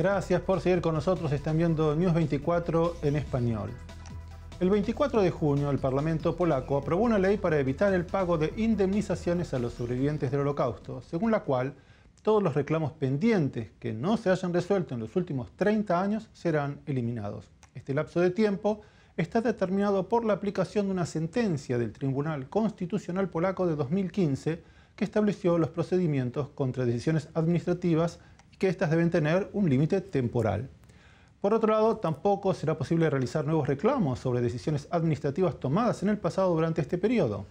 Gracias por seguir con nosotros, están viendo News 24 en español. El 24 de junio el Parlamento polaco aprobó una ley para evitar el pago de indemnizaciones a los sobrevivientes del Holocausto, según la cual todos los reclamos pendientes que no se hayan resuelto en los últimos 30 años serán eliminados. Este lapso de tiempo está determinado por la aplicación de una sentencia del Tribunal Constitucional Polaco de 2015 que estableció los procedimientos contra decisiones administrativas que éstas deben tener un límite temporal. Por otro lado, tampoco será posible realizar nuevos reclamos sobre decisiones administrativas tomadas en el pasado durante este periodo.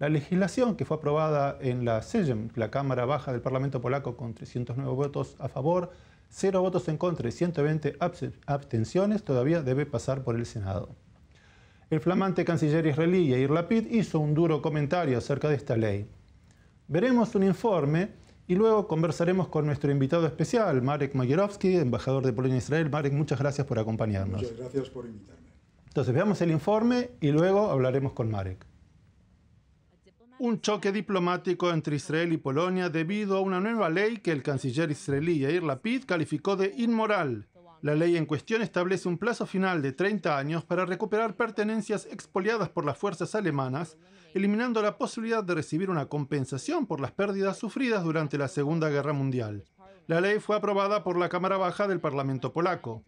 La legislación que fue aprobada en la Sejm, la Cámara Baja del Parlamento Polaco, con 309 votos a favor, 0 votos en contra y 120 abstenciones, todavía debe pasar por el Senado. El flamante canciller israelí Yair Lapid hizo un duro comentario acerca de esta ley. Veremos un informe y luego conversaremos con nuestro invitado especial, Marek Majerowski, embajador de Polonia en Israel. Marek, muchas gracias por acompañarnos. Muchas gracias por invitarme. Entonces, veamos el informe y luego hablaremos con Marek. Un choque diplomático entre Israel y Polonia debido a una nueva ley que el canciller israelí Yair Lapid calificó de inmoral la ley en cuestión establece un plazo final de 30 años para recuperar pertenencias expoliadas por las fuerzas alemanas, eliminando la posibilidad de recibir una compensación por las pérdidas sufridas durante la Segunda Guerra Mundial. La ley fue aprobada por la Cámara Baja del Parlamento polaco.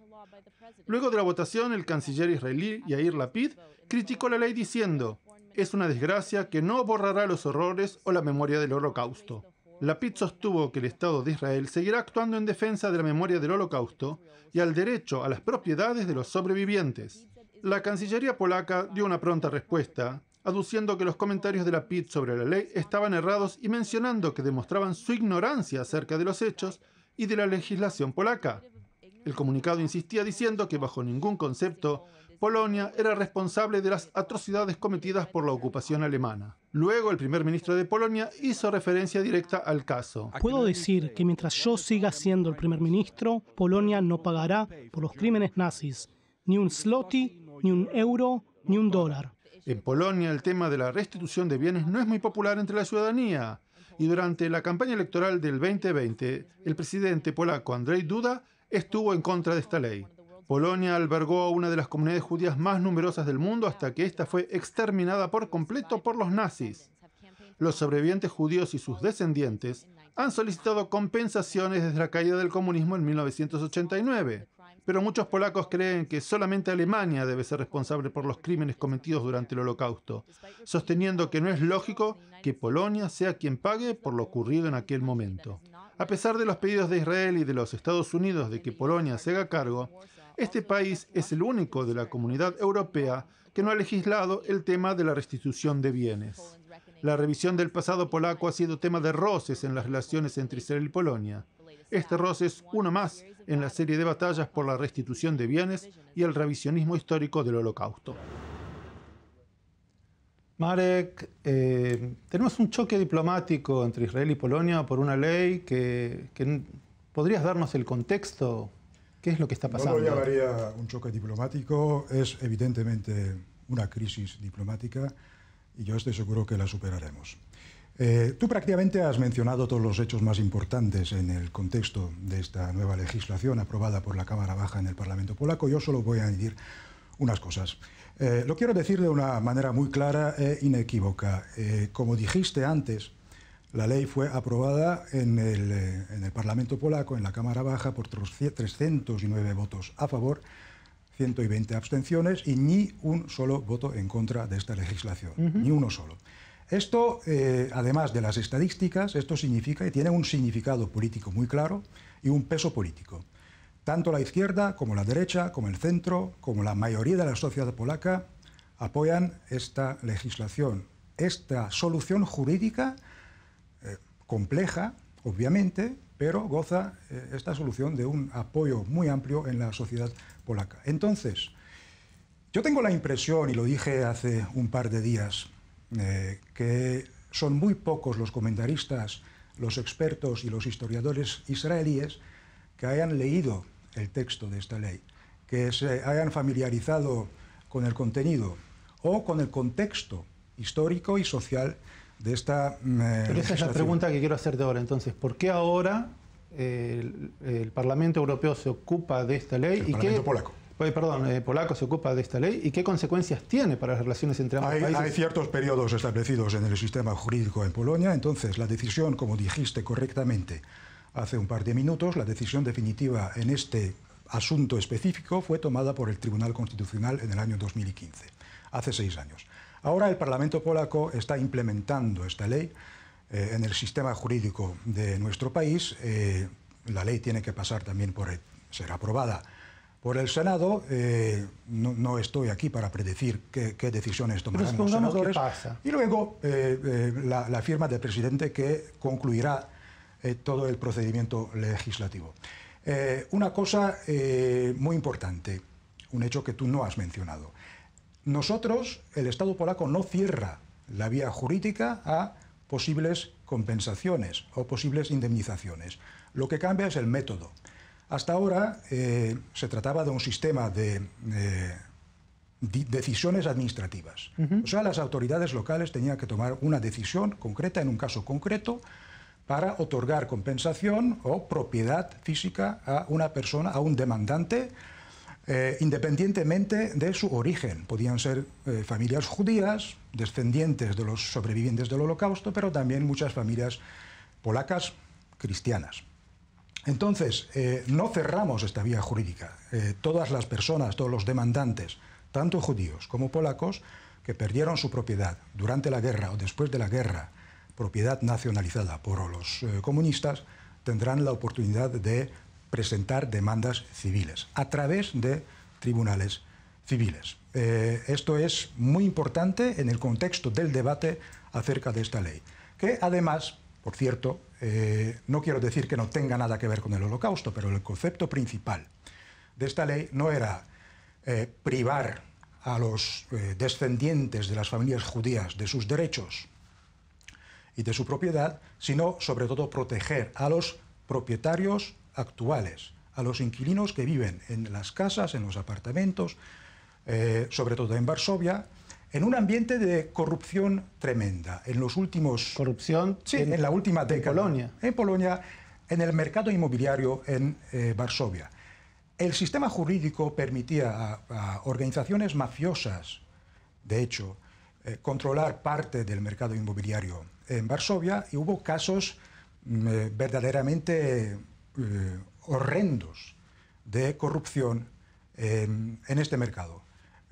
Luego de la votación, el canciller israelí Yair Lapid criticó la ley diciendo, es una desgracia que no borrará los horrores o la memoria del holocausto. La PIT sostuvo que el Estado de Israel seguirá actuando en defensa de la memoria del Holocausto y al derecho a las propiedades de los sobrevivientes. La Cancillería polaca dio una pronta respuesta, aduciendo que los comentarios de la PIT sobre la ley estaban errados y mencionando que demostraban su ignorancia acerca de los hechos y de la legislación polaca. El comunicado insistía diciendo que bajo ningún concepto Polonia era responsable de las atrocidades cometidas por la ocupación alemana. Luego el primer ministro de Polonia hizo referencia directa al caso. Puedo decir que mientras yo siga siendo el primer ministro, Polonia no pagará por los crímenes nazis ni un zloty, ni un euro, ni un dólar. En Polonia el tema de la restitución de bienes no es muy popular entre la ciudadanía y durante la campaña electoral del 2020 el presidente polaco Andrzej Duda estuvo en contra de esta ley. Polonia albergó a una de las comunidades judías más numerosas del mundo hasta que ésta fue exterminada por completo por los nazis. Los sobrevivientes judíos y sus descendientes han solicitado compensaciones desde la caída del comunismo en 1989, pero muchos polacos creen que solamente Alemania debe ser responsable por los crímenes cometidos durante el holocausto, sosteniendo que no es lógico que Polonia sea quien pague por lo ocurrido en aquel momento. A pesar de los pedidos de Israel y de los Estados Unidos de que Polonia se haga cargo, este país es el único de la comunidad europea que no ha legislado el tema de la restitución de bienes. La revisión del pasado polaco ha sido tema de roces en las relaciones entre Israel y Polonia. Este roce es uno más en la serie de batallas por la restitución de bienes y el revisionismo histórico del holocausto. Marek, eh, tenemos un choque diplomático entre Israel y Polonia por una ley que, ¿Podrías darnos el contexto? ¿Qué es lo que está pasando? No lo llamaría un choque diplomático, es evidentemente una crisis diplomática y yo estoy seguro que la superaremos. Eh, tú prácticamente has mencionado todos los hechos más importantes en el contexto de esta nueva legislación aprobada por la Cámara Baja en el Parlamento Polaco. Yo solo voy a añadir unas cosas. Eh, lo quiero decir de una manera muy clara e inequívoca. Eh, como dijiste antes, la ley fue aprobada en el, eh, Parlamento polaco, en la Cámara Baja, por 309 votos a favor, 120 abstenciones y ni un solo voto en contra de esta legislación, ni uno solo. Esto, además de las estadísticas, esto significa y tiene un significado político muy claro y un peso político. Tanto la izquierda como la derecha, como el centro, como la mayoría de la sociedad polaca apoyan esta legislación, esta solución jurídica eh, compleja, obviamente, pero goza eh, esta solución de un apoyo muy amplio en la sociedad polaca. Entonces, yo tengo la impresión, y lo dije hace un par de días, eh, que son muy pocos los comentaristas, los expertos y los historiadores israelíes que hayan leído el texto de esta ley, que se hayan familiarizado con el contenido o con el contexto histórico y social de esta... Eh, Pero esa es la pregunta que quiero hacerte ahora, entonces, ¿por qué ahora eh, el, Parlamento Europeo se ocupa de esta ley? El y Parlamento qué... polaco pues, perdón, eh, polaco se ocupa de esta ley y qué consecuencias tiene para las relaciones entre ambos países. Hay ciertos periodos establecidos en el sistema jurídico en Polonia, entonces la decisión, como dijiste correctamente, hace un par de minutos, la decisión definitiva en este asunto específico fue tomada por el Tribunal Constitucional en el año 2015, hace seis años. Ahora el Parlamento polaco está implementando esta ley eh, en el sistema jurídico de nuestro país. Eh, la ley tiene que pasar también por ser aprobada por el Senado. Eh, no, estoy aquí para predecir qué, decisiones tomarán los senadores. Y luego la, firma del presidente que concluirá eh, todo el procedimiento legislativo. Eh, una cosa eh, muy importante, un hecho que tú no has mencionado. Nosotros, el Estado polaco, no cierra la vía jurídica a posibles compensaciones o posibles indemnizaciones. Lo que cambia es el método. Hasta ahora se trataba de un sistema de decisiones administrativas. O sea, las autoridades locales tenían que tomar una decisión concreta en un caso concreto para otorgar compensación o propiedad física a una persona, a un demandante, eh, independientemente de su origen. Podían ser eh, familias judías, descendientes de los sobrevivientes del holocausto, pero también muchas familias polacas, cristianas. Entonces, eh, no cerramos esta vía jurídica. todas las personas, todos los demandantes, tanto judíos como polacos, que perdieron su propiedad durante la guerra o después de la guerra, propiedad nacionalizada por los eh, comunistas, tendrán la oportunidad de presentar demandas civiles a través de tribunales civiles. Eh, esto es muy importante en el contexto del debate acerca de esta ley, que además, por cierto, eh, no quiero decir que no tenga nada que ver con el holocausto, pero el concepto principal de esta ley no era privar a los descendientes de las familias judías de sus derechos y de su propiedad, sino sobre todo proteger a los propietarios actuales, a los inquilinos que viven en las casas, en los apartamentos, eh, sobre todo en Varsovia, en un ambiente de corrupción tremenda. En los últimos... Corrupción en, la última década. En Polonia. En Polonia, en el mercado inmobiliario en eh, Varsovia. El sistema jurídico permitía a, organizaciones mafiosas, de hecho, eh, controlar parte del mercado inmobiliario en Varsovia y hubo casos mm, eh, verdaderamente eh, horrendos de corrupción en este mercado.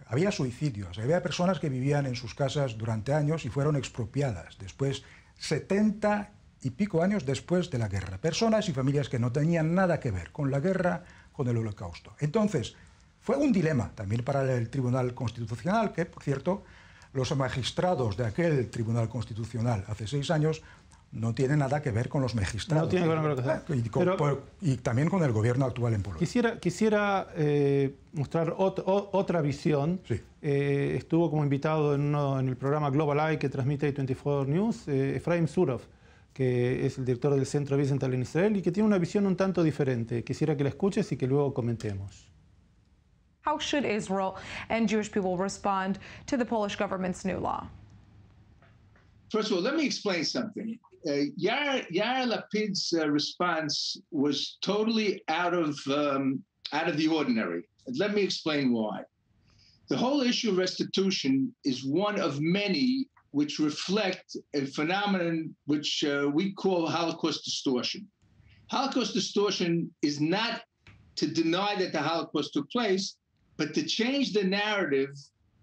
Había suicidios, había personas que vivían en sus casas durante años y fueron expropiadas después, 70 y pico años después de la guerra. Personas y familias que no tenían nada que ver con la guerra, con el holocausto. Entonces, fue un dilema también para el Tribunal Constitucional, que, por cierto, los magistrados de aquel Tribunal Constitucional hace seis años no tiene nada que ver con los magistrados. y, también con el gobierno actual en Polonia. Quisiera, eh, mostrar otra visión. Eh, estuvo como invitado en, el programa Global Eye que transmite 24 News, eh, Efraim Surov, que es el director del Centro Vicental en Israel y que tiene una visión un tanto diferente. Quisiera que la escuches y que luego comentemos. How should Israel and Jewish people respond to the Polish government's new law? First of all, let me explain something. Uh, Yair, Yair Lapid's uh, response was totally out of um, out of the ordinary. let me explain why. The whole issue of restitution is one of many which reflect a phenomenon which uh, we call Holocaust distortion. Holocaust distortion is not to deny that the Holocaust took place, but to change the narrative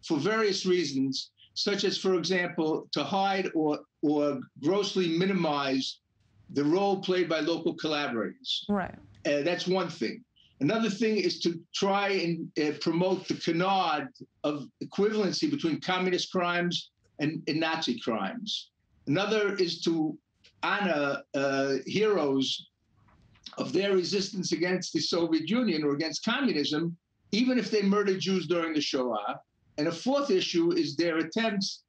for various reasons, such as, for example, to hide or, or grossly minimize the role played by local collaborators. Right. Uh, that's one thing. Another thing is to try and uh, promote the canard of equivalency between communist crimes and, and Nazi crimes. Another is to honor uh, heroes of their resistance against the Soviet Union or against communism even if they murdered Jews during the Shoah. And a fourth issue is their attempts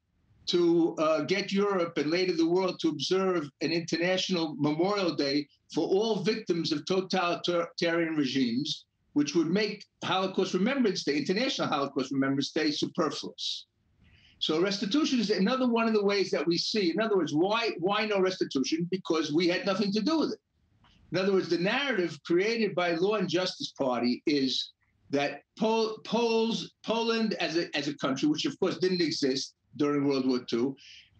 to uh, get Europe and later the world to observe an international Memorial Day for all victims of totalitarian regimes, which would make Holocaust Remembrance Day, International Holocaust Remembrance Day, superfluous. So restitution is another one of the ways that we see. In other words, why why no restitution? Because we had nothing to do with it. In other words, the narrative created by Law and Justice Party is that Pol- Poles, Poland as a, as a country, which of course didn't exist during World War II,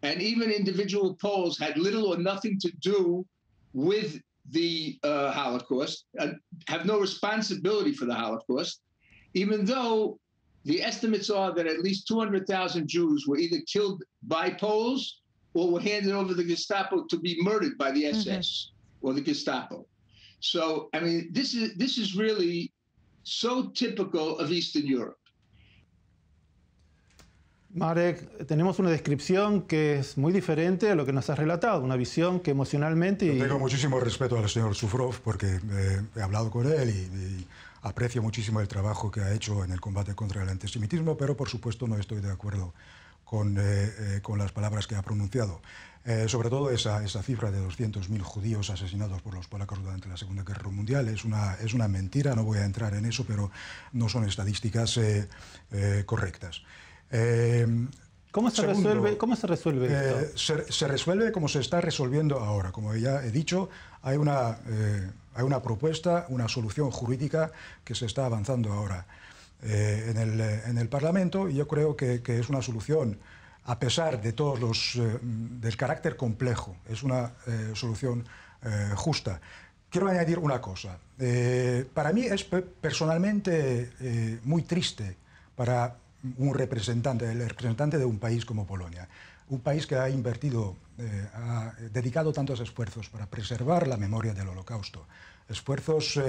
and even individual Poles had little or nothing to do with the uh, Holocaust, and have no responsibility for the Holocaust, even though the estimates are that at least 200,000 Jews were either killed by Poles or were handed over to the Gestapo to be murdered by the SS mm-hmm. or the Gestapo. So, I mean, this is this is really so typical of Eastern Marek, tenemos una descripción que es muy diferente a lo que nos has relatado, una visión que emocionalmente... tengo muchísimo respeto al señor Sufrov porque eh, he hablado con él y, aprecio muchísimo el trabajo que ha hecho en el combate contra el antisemitismo, pero por supuesto no estoy de acuerdo con, eh, eh, con las palabras que ha pronunciado. Eh, sobre todo esa, esa cifra de 200.000 judíos asesinados por los polacos durante la Segunda Guerra Mundial es una, es una mentira, no voy a entrar en eso, pero no son estadísticas correctas. ¿Cómo se, resuelve, ¿Cómo se resuelve esto? Se, se, resuelve como se está resolviendo ahora. Como ya he dicho, hay una, hay una propuesta, una solución jurídica que se está avanzando ahora. Eh, en, el, eh, en, Parlamento y yo creo que, es una solución, a pesar de todos los, eh, del carácter complejo, es una solución justa. Quiero añadir una cosa. para mí es personalmente muy triste para un representante, el representante de un país como Polonia, un país que ha invertido, ha dedicado tantos esfuerzos para preservar la memoria del holocausto, esfuerzos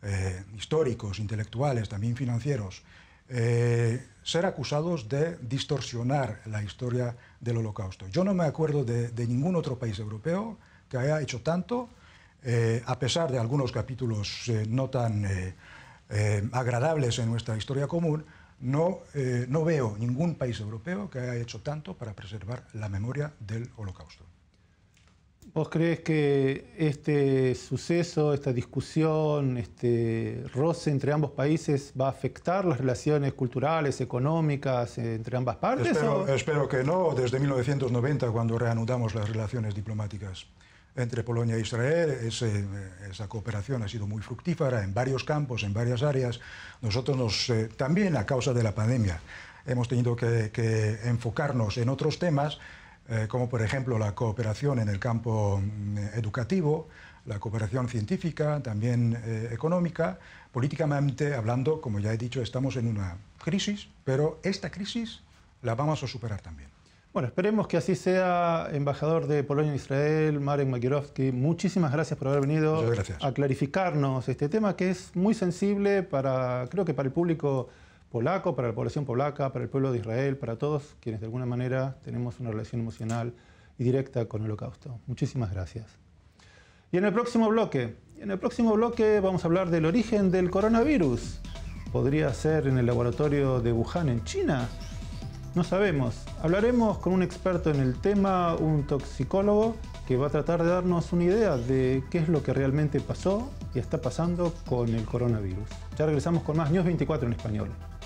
eh, históricos, intelectuales, también financieros, eh, ser acusados de distorsionar la historia del holocausto. Yo no me acuerdo de, ningún otro país europeo que haya hecho tanto, eh, a pesar de algunos capítulos no tan agradables en nuestra historia común, no, no veo ningún país europeo que haya hecho tanto para preservar la memoria del holocausto. ¿Vos crees que este suceso, esta discusión, este roce entre ambos países va a afectar las relaciones culturales, económicas eh, entre ambas partes? Espero, que no, desde 1990, cuando reanudamos las relaciones diplomáticas entre Polonia e Israel. esa cooperación ha sido muy fructífera en varios campos, en varias áreas. Nosotros nos, eh, también a causa de la pandemia hemos tenido que, que enfocarnos en otros temas eh, como por ejemplo la cooperación en el campo mm, educativo, la cooperación científica, también eh, económica. Políticamente hablando, como ya he dicho, estamos en una crisis, pero esta crisis la vamos a superar también. Bueno, esperemos que así sea, embajador de Polonia en Israel, Marek Makirovsky. Muchísimas gracias por haber venido a clarificarnos este tema que es muy sensible para, creo que para el público polaco, para la población polaca, para el pueblo de Israel, para todos quienes de alguna manera tenemos una relación emocional y directa con el holocausto. Muchísimas gracias. Y en el próximo bloque, en el próximo bloque vamos a hablar del origen del coronavirus. ¿Podría ser en el laboratorio de Wuhan en China? No sabemos. Hablaremos con un experto en el tema, un toxicólogo, que va a tratar de darnos una idea de qué es lo que realmente pasó y está pasando con el coronavirus. Ya regresamos con más News 24 en español.